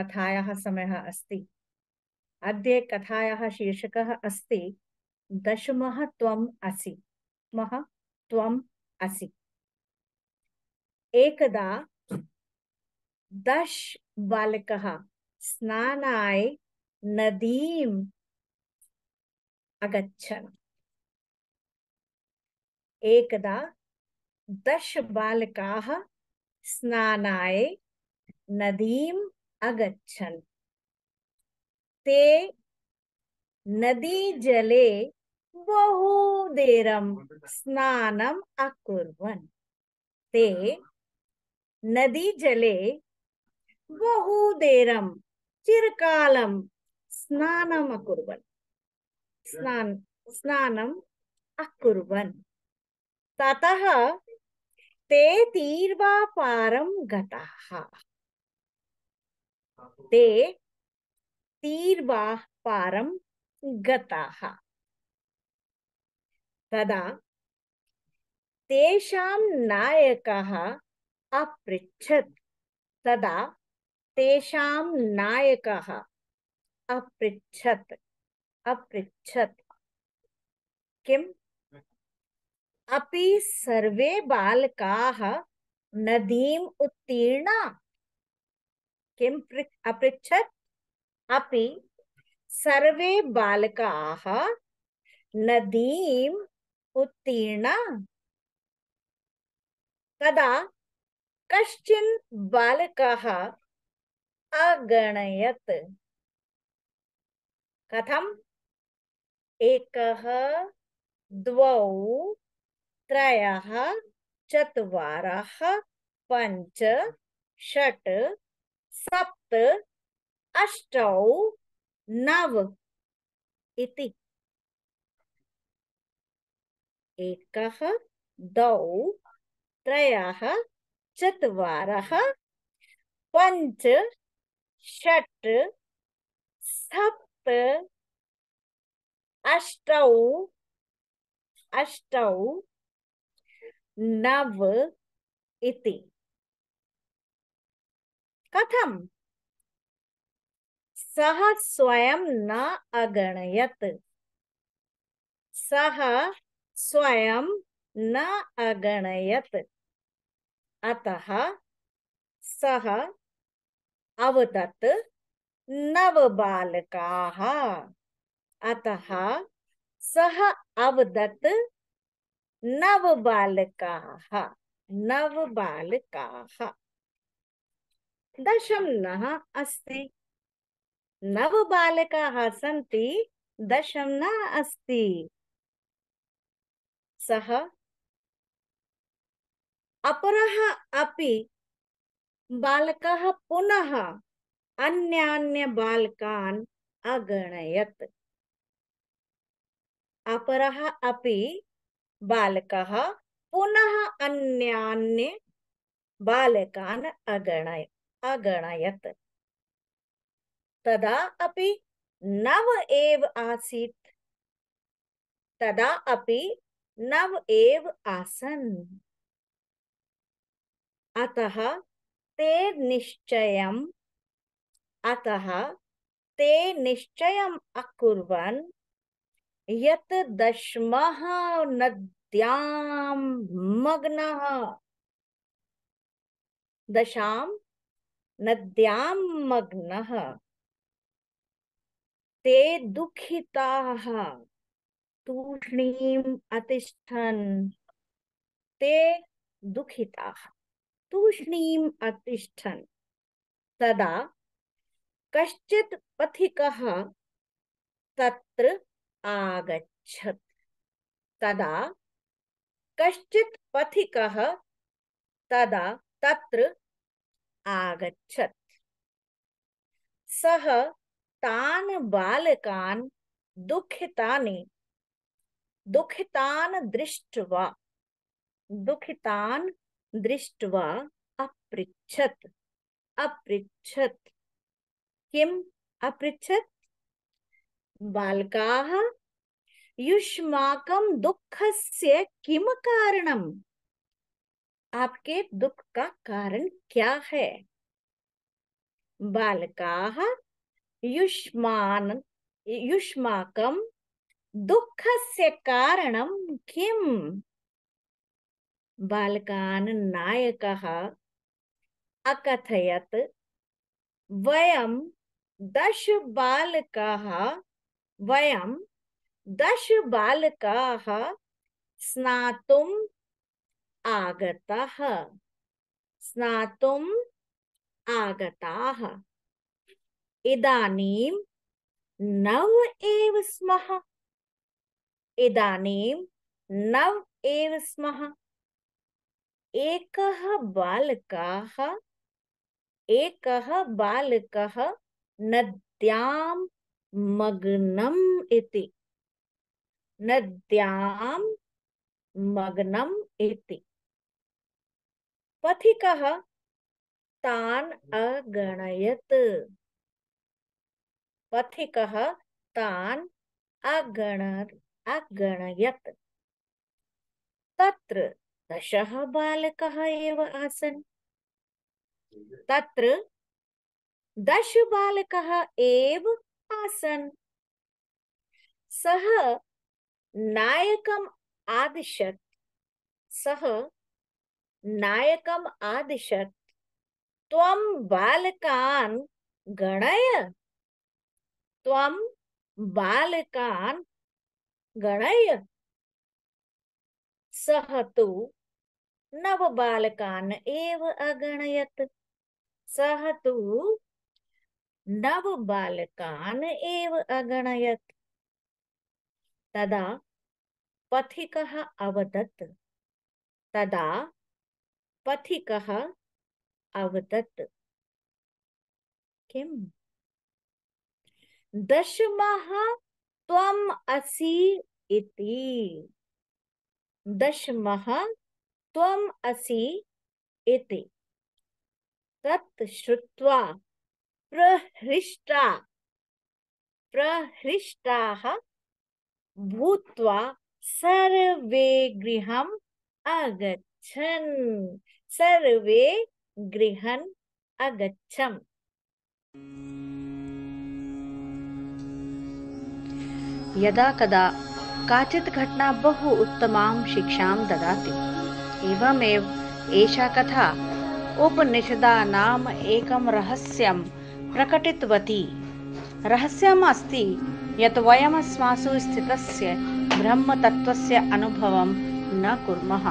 कथाया समय अस्त अद कथाया शीर्षक अस्त दशम असी असि मः त्वम् दश बालक स्नाय नदी अगछन एक दश बालका स्नाय नदीम् अगच्छन् ते नदी जले बहु देरम स्नानम अकुर्वन ते नदी जले बहु देरम चिरकालम स्नानम अकुर्वन स्नान स्नानम अकुर्वन ततः ते तीर्वापारं गताः ते तीर्वा पारं गताः तदा तेषां नायकः अपृच्छत् तदा तेषां नायकः अपृच्छत् अपृच्छत् किम् अपि सर्वे बालकाः नदीम् उत्तीर्णा अपृत अपृच्छत् अपि सर्वे बालकाः नदीम् उत्तीर्णा तदा कश्चन बालकः अगणयत् कथम एकः द्वौ त्रयः चत्वारः पञ्च षट् सप्त अष्ट नव इति एक दौ त्रय चत्वारः पंच षट सप्त अष्ट अष्ट नव इति कथम सह स्वयं न अगणयत सह स्वयं न अगणयत अतः सह अवदत् नवबालकाः अतः सः अवदत् नवबालकाः नवबालकाः दशं नः नव बालका सी दशम न अस्ति सह अपरः अपि बालकः पुनः अन्यान्यबालकान् अगणयत् अपरः अपि बालकः पुनः अन्यान्य बालकान् अगणयत् अगणयत तदा अपि नव एव आसीत् तदा अपि नव एव आसन् अतः ते निश्चयम् अतः ते निश्चयम् अकुर्वन् यत् दशमः नद्यां मग्नः दशां नद्यामग्न ते दुखिता तूषणी अतिष्ठन् ते दुखिता तूषणी अतिष्ठन् तदा कश्चित् पथिक तत्र आगछत तदा कश्चित् पथिक तदा तत्र आगछत सह तान बालकान दुखितानि दुखितान दृष्ट्वा दुखितान दृष्ट्वा अपृच्छत अपृच्छत किम अपृच्छत बालकाः युष्माकं दुःखस्य किम कारणम् आपके दुख का कारण क्या है बालका युष्मान युष्मान् दुख से कारण किम बालकान नायक अकथयत वयम दश बालका वयम दश बालका स्नातुम आगतः स्नातुम आगताः इदानीम नव एव स्मः इदानीम नव एव स्मः एकः बालकः एकः बालकः नद्यां मग्नम् इति नद्यां मग्नम् इति पथिक अगणयत पथिक पथिकः तान् हम्म। अगणर अगणयत् तत्र दशः बालकः दश बालक आसन सह नायक आदिशत सह नायकम आदिशत त्वं बालकान् गणय त्वं बालकान् गणय सः तु नवबालकान् एव सह तो तु नवबालकान् एव अगणयत् तदा पथिकः अवदत् तदा पथिकः अवदत् किम दशमः तम असी इति दशमः त्वम् असि इति तत् श्रुत्वा प्रहृष्टा प्रहृष्टाः भूत्वा सर्वे गृहम् अगच्छन् सर्वे यदा कदा काचित् घटना बहु शिक्षां ददाति एवमेव एषा कथा उपनिषदानाम् रहस्यं प्रकटितवती रहस्यम् अस्ति यत् वयमस्मासु स्थितस्य ब्रह्मतत्त्वस्य अनुभवं न कुर्मः